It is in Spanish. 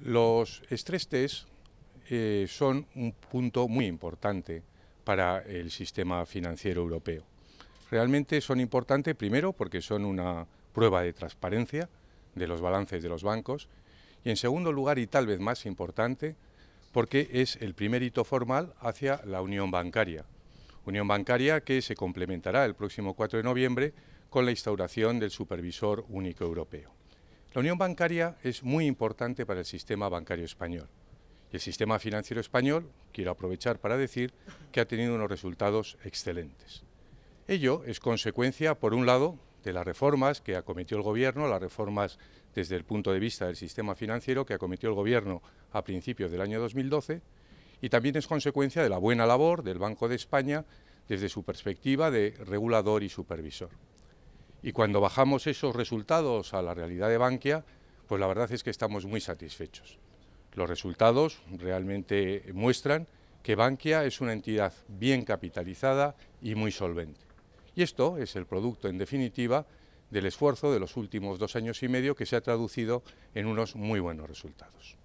Los estrés test eh, son un punto muy importante para el sistema financiero europeo. Realmente son importantes, primero, porque son una prueba de transparencia de los balances de los bancos, y en segundo lugar, y tal vez más importante, porque es el primer hito formal hacia la unión bancaria. Unión bancaria que se complementará el próximo 4 de noviembre con la instauración del Supervisor Único Europeo. La unión bancaria es muy importante para el sistema bancario español. Y el sistema financiero español, quiero aprovechar para decir, que ha tenido unos resultados excelentes. Ello es consecuencia, por un lado, de las reformas que acometió el Gobierno, las reformas desde el punto de vista del sistema financiero que acometió el Gobierno a principios del año 2012, y también es consecuencia de la buena labor del Banco de España desde su perspectiva de regulador y supervisor. Y cuando bajamos esos resultados a la realidad de Bankia, pues la verdad es que estamos muy satisfechos. Los resultados realmente muestran que Bankia es una entidad bien capitalizada y muy solvente. Y esto es el producto, en definitiva, del esfuerzo de los últimos dos años y medio que se ha traducido en unos muy buenos resultados.